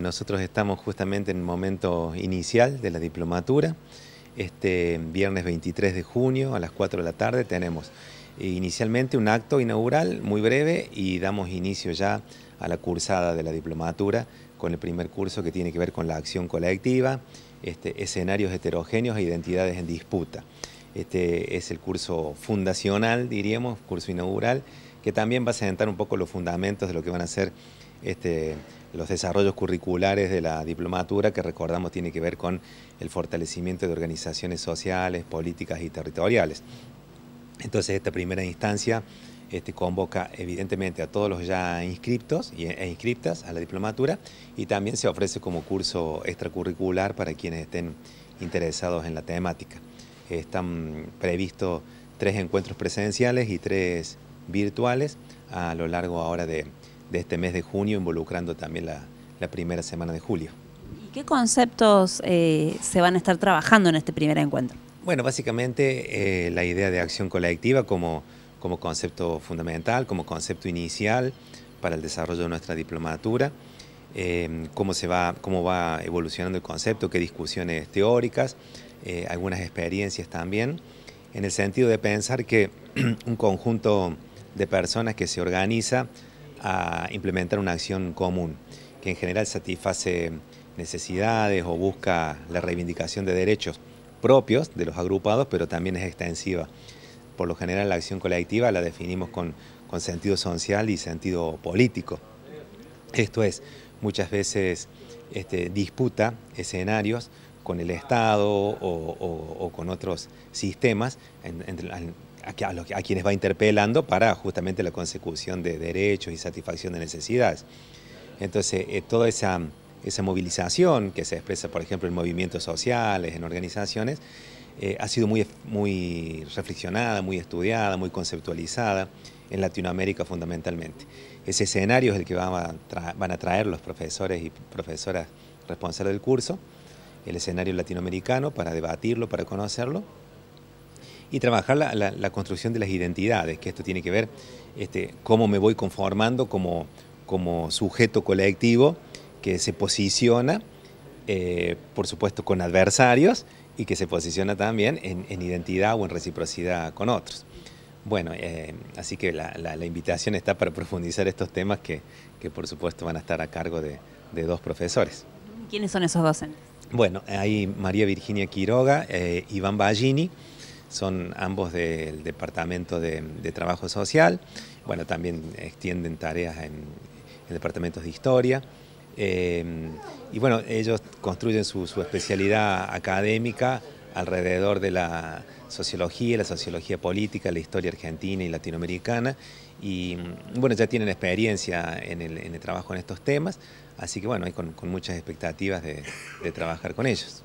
Nosotros estamos justamente en el momento inicial de la diplomatura. Este viernes 23 de junio a las 4 de la tarde tenemos inicialmente un acto inaugural muy breve y damos inicio ya a la cursada de la diplomatura con el primer curso que tiene que ver con la acción colectiva, este, escenarios heterogéneos e identidades en disputa. Este es el curso fundacional, diríamos, curso inaugural, que también va a sentar un poco los fundamentos de lo que van a ser este, los desarrollos curriculares de la diplomatura, que recordamos tiene que ver con el fortalecimiento de organizaciones sociales, políticas y territoriales. Entonces, esta primera instancia este, convoca evidentemente a todos los ya inscriptos e inscriptas a la diplomatura y también se ofrece como curso extracurricular para quienes estén interesados en la temática. Están previstos tres encuentros presenciales y tres virtuales a lo largo ahora de, de este mes de junio, involucrando también la, primera semana de julio. ¿Y qué conceptos eh, se van a estar trabajando en este primer encuentro? Bueno, básicamente eh, la idea de acción colectiva como, como concepto fundamental, como concepto inicial para el desarrollo de nuestra diplomatura, em, cómo, se va, cómo va evolucionando el concepto, qué discusiones teóricas, eh, algunas experiencias también, en el sentido de pensar que un conjunto de personas que se organiza a implementar una acción común que en general satisface necesidades o busca la reivindicación de derechos propios de los agrupados, pero también es extensiva. Por lo general la acción colectiva la definimos con, sentido social y sentido político. Esto es, muchas veces este, disputa escenarios con el Estado o, con otros sistemas a, quienes va interpelando para justamente la consecución de derechos y satisfacción de necesidades. Entonces, eh, toda esa, esa, movilización que se expresa, por ejemplo, en movimientos sociales, en organizaciones, eh, ha sido muy, muy reflexionada, muy estudiada, muy conceptualizada en Latinoamérica fundamentalmente. Ese escenario es el que van van a traer los profesores y profesoras responsables del curso, el escenario latinoamericano, para debatirlo, para conocerlo, y trabajar la, la, construcción de las identidades, que esto tiene que ver este, cómo me voy conformando como, como sujeto colectivo que se posiciona, eh, por supuesto, con adversarios y que se posiciona también en, en identidad o en reciprocidad con otros. Bueno, eh, así que la, la, invitación está para profundizar estos temas que, que por supuesto van a estar a cargo de, de, dos profesores. ¿Quiénes son esos docentes? Bueno, hay María Virginia Quiroga, eh, Iván Ballini, son ambos del Departamento de, Trabajo Social, bueno, también extienden tareas en, departamentos de Historia. Eh, y bueno, ellos construyen su, especialidad académica alrededor de la sociología, la sociología política, la historia argentina y latinoamericana. Y bueno, ya tienen experiencia en el, trabajo en estos temas, así que bueno, hay con, muchas expectativas de trabajar con ellos.